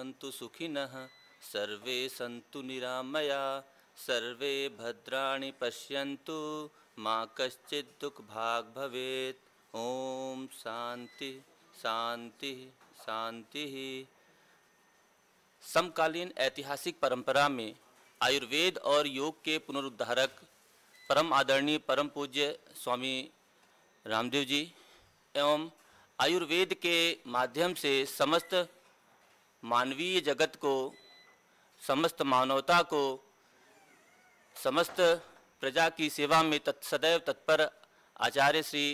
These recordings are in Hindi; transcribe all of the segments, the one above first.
भवन्तु सुखिनः सर्वे सन्तु निरामया सर्वे भद्राणि पश्यन्तु मा कश्चित् दुःखभाग् भवेत् ॐ शांति शांति शांति समकालीन ऐतिहासिक परंपरा में आयुर्वेद और योग के पुनरुद्धारक परम आदरणीय परम पूज्य स्वामी रामदेव जी एवं आयुर्वेद के माध्यम से समस्त मानवीय जगत को समस्त मानवता को समस्त प्रजा की सेवा में तत् सदैव तत्पर आचार्य श्री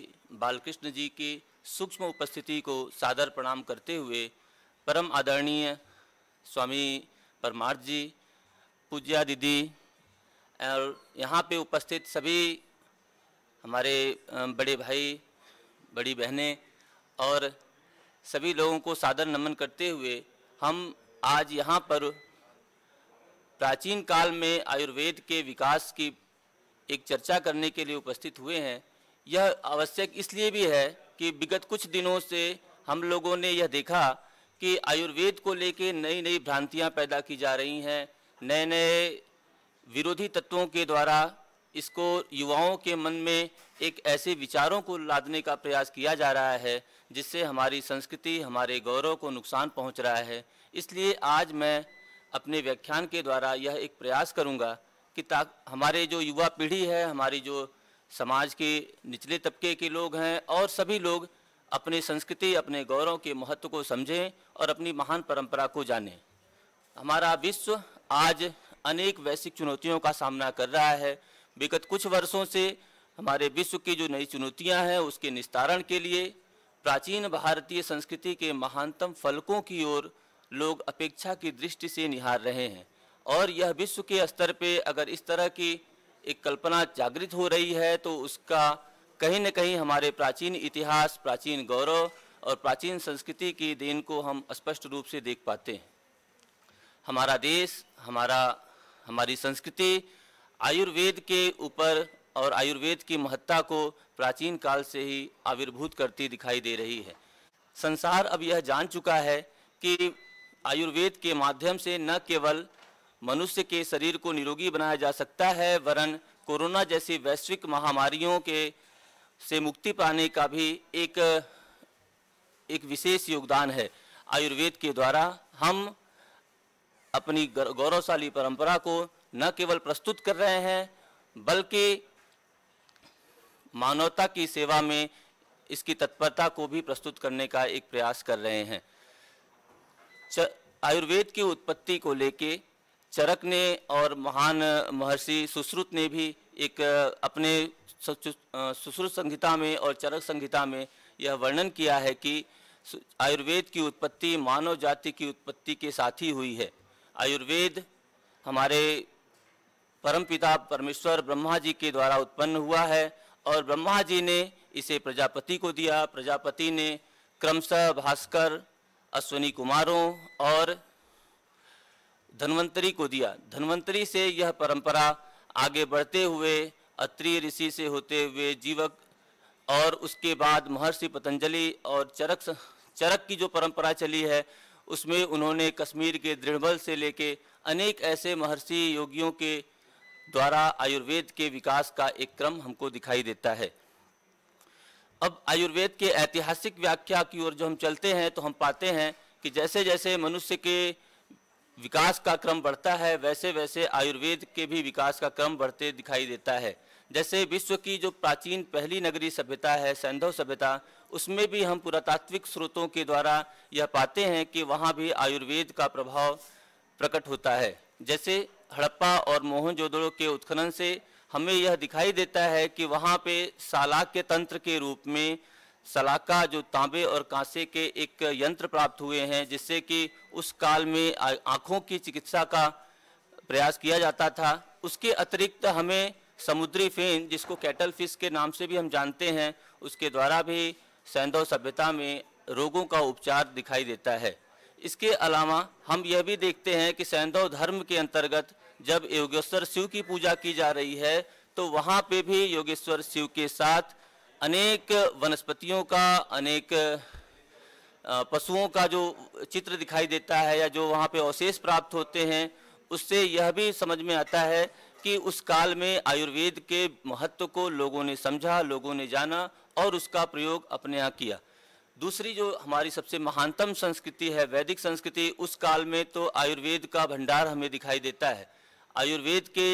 बालकृष्ण जी की सूक्ष्म उपस्थिति को सादर प्रणाम करते हुए परम आदरणीय स्वामी परमार्थ जी पूज्या दीदी और यहाँ पे उपस्थित सभी हमारे बड़े भाई बड़ी बहनें और सभी लोगों को सादर नमन करते हुए हम आज यहाँ पर प्राचीन काल में आयुर्वेद के विकास की एक चर्चा करने के लिए उपस्थित हुए हैं यह आवश्यक इसलिए भी है कि विगत कुछ दिनों से हम लोगों ने यह देखा कि आयुर्वेद को लेके नई नई भ्रांतियाँ पैदा की जा रही हैं नए नए विरोधी तत्वों के द्वारा इसको युवाओं के मन में एक ऐसे विचारों को लादने का प्रयास किया जा रहा है जिससे हमारी संस्कृति हमारे गौरव को नुकसान पहुंच रहा है इसलिए आज मैं अपने व्याख्यान के द्वारा यह एक प्रयास करूंगा कि ताक हमारे जो युवा पीढ़ी है हमारी जो समाज के निचले तबके के लोग हैं और सभी लोग अपनी संस्कृति अपने गौरव के महत्व को समझें और अपनी महान परंपरा को जानें हमारा विश्व आज अनेक वैश्विक चुनौतियों का सामना कर रहा है विगत कुछ वर्षों से हमारे विश्व की जो नई चुनौतियां हैं उसके निस्तारण के लिए प्राचीन भारतीय संस्कृति के महानतम फलकों की ओर लोग अपेक्षा की दृष्टि से निहार रहे हैं और यह विश्व के स्तर पे अगर इस तरह की एक कल्पना जागृत हो रही है तो उसका कहीं न कहीं हमारे प्राचीन इतिहास प्राचीन गौरव और प्राचीन संस्कृति की देन को हम स्पष्ट रूप से देख पाते हैं हमारा देश हमारा हमारी संस्कृति आयुर्वेद के ऊपर और आयुर्वेद की महत्ता को प्राचीन काल से ही आविर्भूत करती दिखाई दे रही है संसार अब यह जान चुका है कि आयुर्वेद के माध्यम से न केवल मनुष्य के शरीर को निरोगी बनाया जा सकता है वरन कोरोना जैसी वैश्विक महामारियों के से मुक्ति पाने का भी एक एक विशेष योगदान है आयुर्वेद के द्वारा हम अपनी गौरवशाली परंपरा को न केवल प्रस्तुत कर रहे हैं बल्कि मानवता की सेवा में इसकी तत्परता को भी प्रस्तुत करने का एक प्रयास कर रहे हैं आयुर्वेद की उत्पत्ति को लेके चरक ने और महान महर्षि सुश्रुत ने भी एक अपने सुश्रुत संहिता में और चरक संहिता में यह वर्णन किया है कि आयुर्वेद की उत्पत्ति मानव जाति की उत्पत्ति के साथ ही हुई है आयुर्वेद हमारे परमपिता परमेश्वर ब्रह्मा जी के द्वारा उत्पन्न हुआ है और ब्रह्मा जी ने इसे प्रजापति को दिया प्रजापति ने क्रमशः भास्कर अश्वनी कुमारों और धन्वंतरी को दिया धन्वंतरी से यह परंपरा आगे बढ़ते हुए अत्रि ऋषि से होते हुए जीवक और उसके बाद महर्षि पतंजलि और चरक चरक की जो परंपरा चली है उसमें उन्होंने कश्मीर के दृढ़बल से लेके अनेक ऐसे महर्षि योगियों के द्वारा आयुर्वेद के विकास का एक क्रम हमको दिखाई देता है अब आयुर्वेद के ऐतिहासिक व्याख्या की ओर जो हम चलते हैं तो हम पाते हैं कि जैसे जैसे मनुष्य के विकास का क्रम बढ़ता है वैसे वैसे आयुर्वेद के भी विकास का क्रम बढ़ते दिखाई देता है जैसे विश्व की जो प्राचीन पहली नगरी सभ्यता है सैंधव सभ्यता उसमें भी हम पुरातात्विक स्रोतों के द्वारा यह पाते हैं कि वहाँ भी आयुर्वेद का प्रभाव प्रकट होता है जैसे हड़प्पा और मोहनजोदड़ो के उत्खनन से हमें यह दिखाई देता है कि वहाँ पे सालाक के तंत्र के रूप में सलाका जो तांबे और कांसे के एक यंत्र प्राप्त हुए हैं जिससे कि उस काल में आँखों की चिकित्सा का प्रयास किया जाता था उसके अतिरिक्त हमें समुद्री फेन जिसको कैटल फिश के नाम से भी हम जानते हैं उसके द्वारा भी सैंधव सभ्यता में रोगों का उपचार दिखाई देता है इसके अलावा हम यह भी देखते हैं कि सैंधव धर्म के अंतर्गत जब योगेश्वर शिव की पूजा की जा रही है तो वहाँ पे भी योगेश्वर शिव के साथ अनेक वनस्पतियों का अनेक पशुओं का जो चित्र दिखाई देता है या जो वहाँ पे अवशेष प्राप्त होते हैं उससे यह भी समझ में आता है कि उस काल में आयुर्वेद के महत्व को लोगों ने समझा लोगों ने जाना और उसका प्रयोग अपने यहाँ किया दूसरी जो हमारी सबसे महानतम संस्कृति है वैदिक संस्कृति उस काल में तो आयुर्वेद का भंडार हमें दिखाई देता है आयुर्वेद के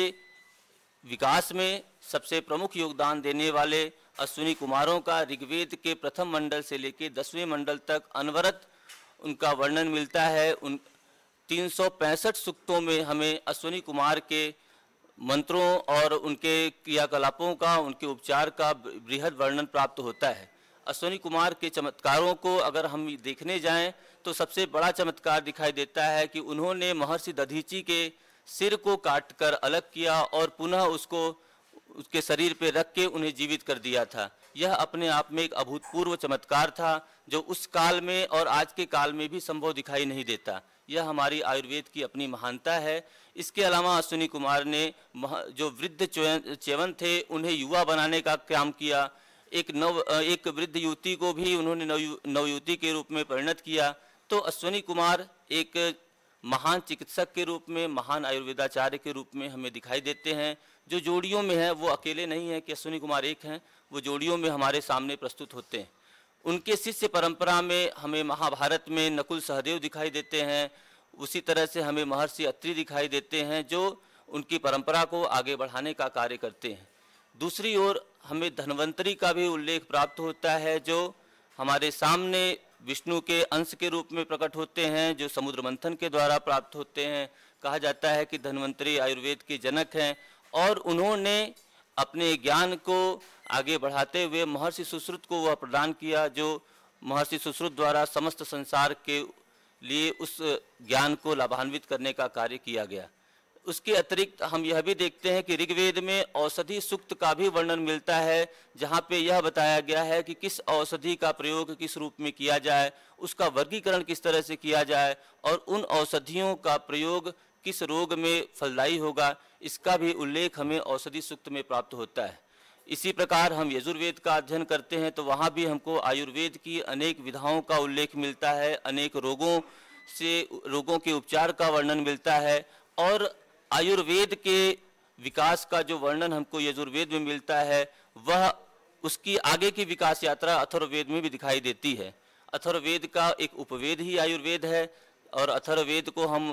विकास में सबसे प्रमुख योगदान देने वाले अश्विनी कुमारों का ऋग्वेद के प्रथम मंडल से लेकर दसवें मंडल तक अनवरत उनका वर्णन मिलता है उन तीन सूक्तों में हमें अश्विनी कुमार के मंत्रों और उनके क्रियाकलापों का उनके उपचार का बृहद वर्णन प्राप्त होता है अश्विनी कुमार के चमत्कारों को अगर हम देखने जाएं तो सबसे बड़ा चमत्कार दिखाई देता है कि उन्होंने महर्षि दधीची के सिर को काटकर अलग किया और पुनः उसको उसके शरीर पर रख के उन्हें जीवित कर दिया था यह अपने आप में एक अभूतपूर्व चमत्कार था जो उस काल में और आज के काल में भी संभव दिखाई नहीं देता यह हमारी आयुर्वेद की अपनी महानता है इसके अलावा अश्विनी कुमार ने जो वृद्ध चेवन थे उन्हें युवा बनाने का काम किया एक नव एक वृद्ध युवती को भी उन्होंने नवयुवती के रूप में परिणत किया तो अश्विनी कुमार एक महान चिकित्सक के रूप में महान आयुर्वेदाचार्य के रूप में हमें दिखाई देते हैं जो जोड़ियों में हैं वो अकेले नहीं हैं कि अश्विनी कुमार एक हैं वो जोड़ियों में हमारे सामने प्रस्तुत होते हैं उनके शिष्य परंपरा में हमें महाभारत में नकुल सहदेव दिखाई देते हैं उसी तरह से हमें महर्षि अत्रि दिखाई देते हैं जो उनकी परंपरा को आगे बढ़ाने का कार्य करते हैं दूसरी ओर हमें धनवंतरी का भी उल्लेख प्राप्त होता है जो हमारे सामने विष्णु के अंश के रूप में प्रकट होते हैं जो समुद्र मंथन के द्वारा प्राप्त होते हैं कहा जाता है कि धन्वंतरी आयुर्वेद के जनक हैं और उन्होंने अपने ज्ञान को आगे बढ़ाते हुए महर्षि सुश्रुत को वह प्रदान किया जो महर्षि सुश्रुत द्वारा समस्त संसार के लिए उस ज्ञान को लाभान्वित करने का कार्य किया गया उसके अतिरिक्त हम यह भी देखते हैं कि ऋग्वेद में औषधि सूक्त का भी वर्णन मिलता है जहाँ पे यह बताया गया है कि किस औषधि का प्रयोग किस रूप में किया जाए उसका वर्गीकरण किस तरह से किया जाए और उन औषधियों का प्रयोग किस रोग में फलदायी होगा इसका भी उल्लेख हमें औषधि सूक्त में प्राप्त होता है इसी प्रकार हम यजुर्वेद का अध्ययन करते हैं तो वहाँ भी हमको आयुर्वेद की अनेक विधाओं का उल्लेख मिलता है अनेक रोगों से रोगों के उपचार का वर्णन मिलता है और आयुर्वेद के विकास का जो वर्णन हमको यजुर्वेद में मिलता है वह उसकी आगे की विकास यात्रा अथर्ववेद में भी दिखाई देती है अथर्ववेद का एक उपवेद ही आयुर्वेद है और अथर्ववेद को हम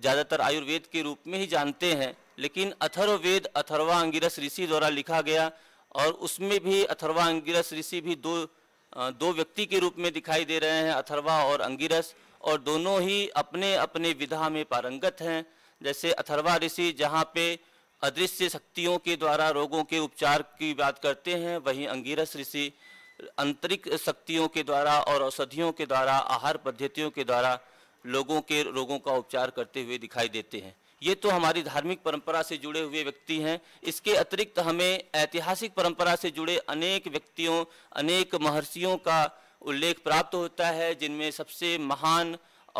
ज़्यादातर आयुर्वेद के रूप में ही जानते हैं लेकिन अथर्ववेद अथर्वा अंगिरस ऋषि द्वारा लिखा गया और उसमें भी अथर्वा अंगिरस ऋषि भी दो दो व्यक्ति के रूप में दिखाई दे रहे हैं अथर्वा और अंगिरस और दोनों ही अपने अपने विधा में पारंगत हैं जैसे अथर्वा ऋषि जहाँ पे अदृश्य शक्तियों के द्वारा रोगों के उपचार की बात करते हैं वहीं अंगीरस ऋषि आंतरिक शक्तियों के द्वारा और औषधियों के द्वारा आहार पद्धतियों के द्वारा लोगों के रोगों का उपचार करते हुए दिखाई देते हैं ये तो हमारी धार्मिक परंपरा से जुड़े हुए व्यक्ति हैं इसके अतिरिक्त हमें ऐतिहासिक परंपरा से जुड़े अनेक व्यक्तियों अनेक महर्षियों का उल्लेख प्राप्त होता है जिनमें सबसे महान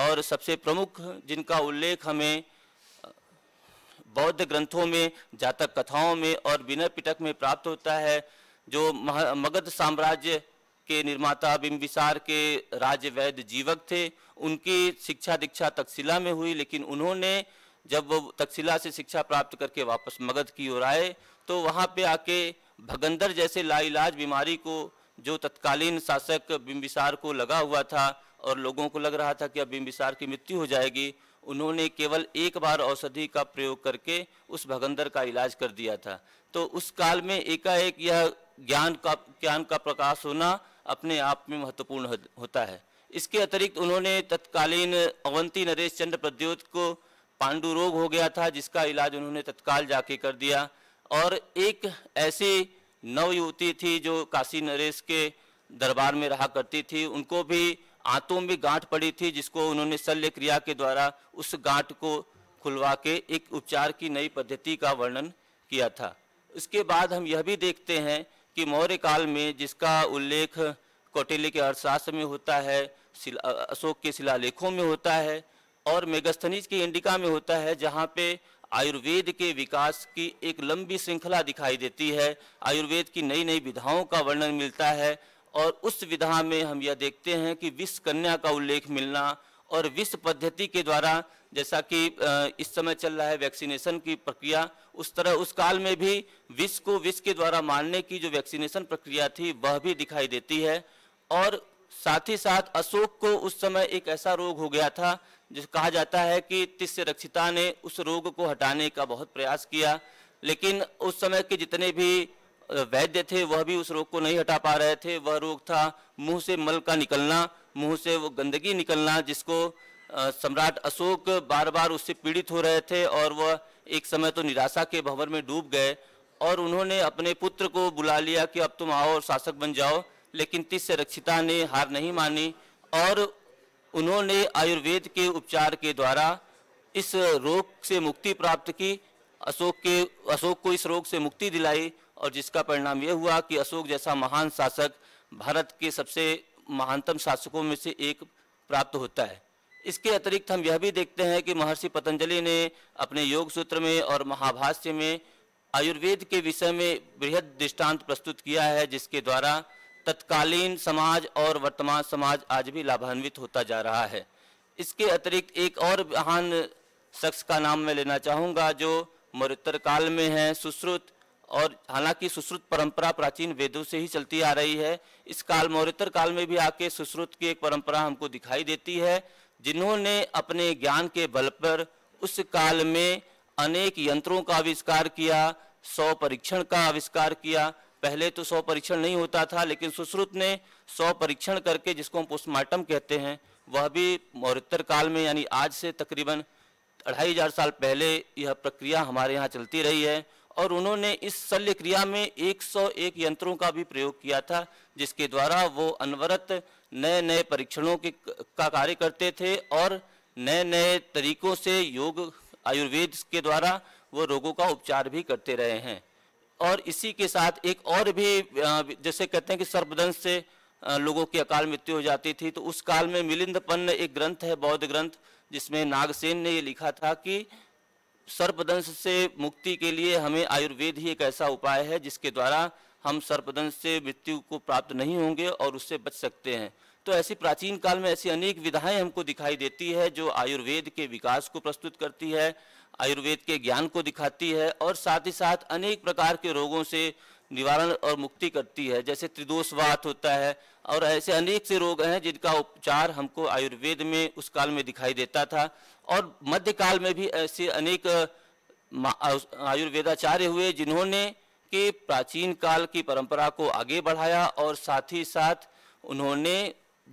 और सबसे प्रमुख जिनका उल्लेख हमें बौद्ध ग्रंथों में जातक कथाओं में और विनय पिटक में प्राप्त होता है जो मगध साम्राज्य के निर्माता बिम्बिसार के राज्य वैद्य जीवक थे उनकी शिक्षा दीक्षा तकशिला में हुई लेकिन उन्होंने जब वो तकशिला से शिक्षा प्राप्त करके वापस मगध की ओर आए तो वहाँ पे आके भगंदर जैसे लाइलाज बीमारी को जो तत्कालीन शासक बिम्बिसार को लगा हुआ था और लोगों को लग रहा था कि अब बिम्बिसार की मृत्यु हो जाएगी उन्होंने केवल एक बार औषधि का प्रयोग करके उस भगंदर का इलाज कर दिया था तो उस काल में एकाएक यह ज्ञान का ज्ञान का प्रकाश होना अपने आप में महत्वपूर्ण होता है इसके अतिरिक्त उन्होंने तत्कालीन अवंती नरेश चंद्र प्रद्योत को पांडु रोग हो गया था जिसका इलाज उन्होंने तत्काल जाके कर दिया और एक ऐसी नवयुवती थी जो काशी नरेश के दरबार में रहा करती थी उनको भी आंतों में गांठ पड़ी थी जिसको उन्होंने शल्य क्रिया के द्वारा उस गांठ को खुलवा के एक उपचार की नई पद्धति का वर्णन किया था इसके बाद हम यह भी देखते हैं कि मौर्य काल में जिसका उल्लेख कौटिल्य के अर्थशास्त्र में होता है अशोक के शिलालेखों में होता है और मेगस्थनीज की इंडिका में होता है जहाँ पे आयुर्वेद के विकास की एक लंबी श्रृंखला दिखाई देती है आयुर्वेद की नई नई विधाओं का वर्णन मिलता है और उस विधा में हम यह देखते हैं कि विश्व कन्या का उल्लेख मिलना और विश्व पद्धति के द्वारा जैसा कि इस समय चल रहा है वैक्सीनेशन की प्रक्रिया उस तरह उस काल में भी विश्व को विश्व के द्वारा मारने की जो वैक्सीनेशन प्रक्रिया थी वह भी दिखाई देती है और साथ ही साथ अशोक को उस समय एक ऐसा रोग हो गया था जिस कहा जाता है कि तिस्य रक्षिता ने उस रोग को हटाने का बहुत प्रयास किया लेकिन उस समय के जितने भी वैद्य थे वह भी उस रोग को नहीं हटा पा रहे थे वह रोग था मुंह से मल का निकलना मुंह से वो गंदगी निकलना जिसको सम्राट अशोक बार बार उससे पीड़ित हो रहे थे और वह एक समय तो निराशा के भंवर में डूब गए और उन्होंने अपने पुत्र को बुला लिया कि अब तुम आओ और शासक बन जाओ लेकिन तिस रक्षिता ने हार नहीं मानी और उन्होंने आयुर्वेद के उपचार के द्वारा इस रोग से मुक्ति प्राप्त की अशोक के अशोक को इस रोग से मुक्ति दिलाई और जिसका परिणाम यह हुआ कि अशोक जैसा महान शासक भारत के सबसे महानतम शासकों में से एक प्राप्त होता है इसके अतिरिक्त हम यह भी देखते हैं कि महर्षि पतंजलि ने अपने योग सूत्र में और महाभाष्य में आयुर्वेद के विषय में बृहद दृष्टांत प्रस्तुत किया है जिसके द्वारा तत्कालीन समाज और वर्तमान समाज आज भी लाभान्वित होता जा रहा है इसके अतिरिक्त एक और महान शख्स का नाम मैं लेना चाहूँगा जो मरुत्तर काल में है सुश्रुत और हालांकि सुश्रुत परंपरा प्राचीन वेदों से ही चलती आ रही है इस काल मौर्यतर काल में भी आके सुश्रुत की एक परंपरा हमको दिखाई देती है जिन्होंने अपने ज्ञान के बल पर उस काल में अनेक यंत्रों का आविष्कार किया सौ परीक्षण का आविष्कार किया पहले तो सौ परीक्षण नहीं होता था लेकिन सुश्रुत ने सौ परीक्षण करके जिसको हम पोस्टमार्टम कहते हैं वह भी मौरितर काल में यानी आज से तकरीबन अढ़ाई हजार साल पहले यह प्रक्रिया हमारे यहाँ चलती रही है और उन्होंने इस शल्य क्रिया में 101 यंत्रों का भी प्रयोग किया था जिसके द्वारा वो अनवरत नए नए परीक्षणों के का कार्य करते थे और नए नए तरीकों से योग आयुर्वेद के द्वारा वो रोगों का उपचार भी करते रहे हैं और इसी के साथ एक और भी जैसे कहते हैं कि सर्पदंश से लोगों की अकाल मृत्यु हो जाती थी तो उस काल में मिलिंद एक ग्रंथ है बौद्ध ग्रंथ जिसमें नागसेन ने ये लिखा था कि सर्पदंश से मुक्ति के लिए हमें आयुर्वेद ही एक ऐसा उपाय है जिसके द्वारा हम सर्पदंश से मृत्यु को प्राप्त नहीं होंगे और उससे बच सकते हैं तो ऐसी प्राचीन काल में ऐसी अनेक विधाएं हमको दिखाई देती है जो आयुर्वेद के विकास को प्रस्तुत करती है आयुर्वेद के ज्ञान को दिखाती है और साथ ही साथ अनेक प्रकार के रोगों से निवारण और मुक्ति करती है जैसे त्रिदोषवात होता है और ऐसे अनेक से रोग हैं जिनका उपचार हमको आयुर्वेद में उस काल में दिखाई देता था और मध्यकाल में भी ऐसे अनेक आयुर्वेदाचार्य हुए जिन्होंने कि प्राचीन काल की परंपरा को आगे बढ़ाया और साथ ही साथ उन्होंने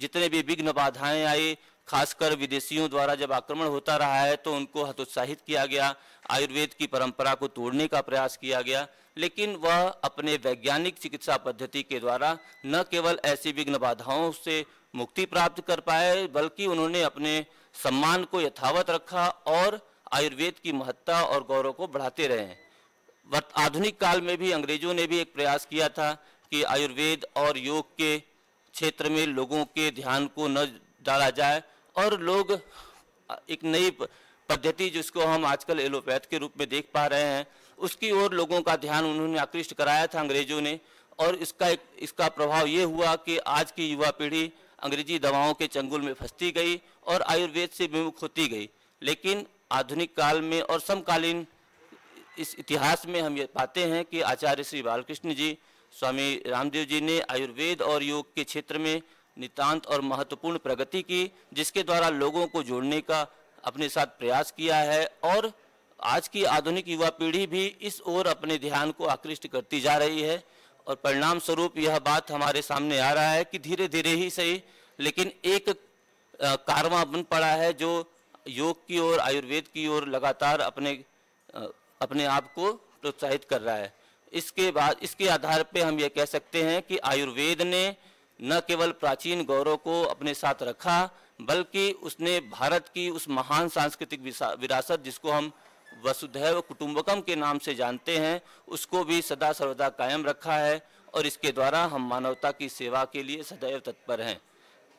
जितने भी विघ्न बाधाएं आई खासकर विदेशियों द्वारा जब आक्रमण होता रहा है तो उनको हतोत्साहित किया गया आयुर्वेद की परंपरा को तोड़ने का प्रयास किया गया लेकिन वह अपने वैज्ञानिक चिकित्सा पद्धति के द्वारा न केवल ऐसी विघ्न बाधाओं से मुक्ति प्राप्त कर पाए बल्कि उन्होंने अपने सम्मान को यथावत रखा और आयुर्वेद की महत्ता और गौरव को बढ़ाते रहे वर्त आधुनिक काल में भी अंग्रेजों ने भी एक प्रयास किया था कि आयुर्वेद और योग के क्षेत्र में लोगों के ध्यान को न डाला जाए और लोग एक नई पद्धति जिसको हम आजकल एलोपैथ के रूप में देख पा रहे हैं उसकी ओर लोगों का ध्यान उन्होंने आकृष्ट कराया था अंग्रेजों ने और इसका एक, इसका प्रभाव ये हुआ कि आज की युवा पीढ़ी अंग्रेजी दवाओं के चंगुल में फंसती गई और आयुर्वेद से विमुख होती गई लेकिन आधुनिक काल में और समकालीन इस इतिहास में हम ये पाते हैं कि आचार्य श्री बालकृष्ण जी स्वामी रामदेव जी ने आयुर्वेद और योग के क्षेत्र में नितांत और महत्वपूर्ण प्रगति की जिसके द्वारा लोगों को जोड़ने का अपने साथ प्रयास किया है और आज की आधुनिक युवा पीढ़ी भी इस ओर अपने ध्यान को आकृष्ट करती जा रही है और परिणाम स्वरूप यह बात हमारे सामने आ रहा है कि धीरे धीरे ही सही लेकिन एक कारवा बन पड़ा है जो योग की ओर आयुर्वेद की ओर लगातार अपने अपने आप को प्रोत्साहित कर रहा है इसके बाद इसके आधार पर हम ये कह सकते हैं कि आयुर्वेद ने न केवल प्राचीन गौरव को अपने साथ रखा बल्कि उसने भारत की उस महान सांस्कृतिक विरासत जिसको हम वसुधैव कुटुंबकम के नाम से जानते हैं उसको भी सदा सर्वदा कायम रखा है और इसके द्वारा हम मानवता की सेवा के लिए सदैव तत्पर हैं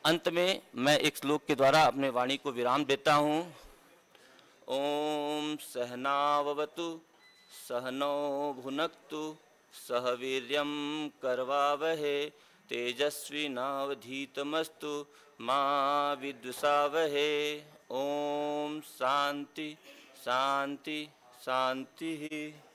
अंत में मैं एक श्लोक के द्वारा अपने वाणी को विराम देता हूँ ओम सहनावतु सहनो भुनक्तु सह वीर करवा वह तेजस्वी नावधीतमस्तु माँ विदुषा वह ओम शांति शांति शांति ही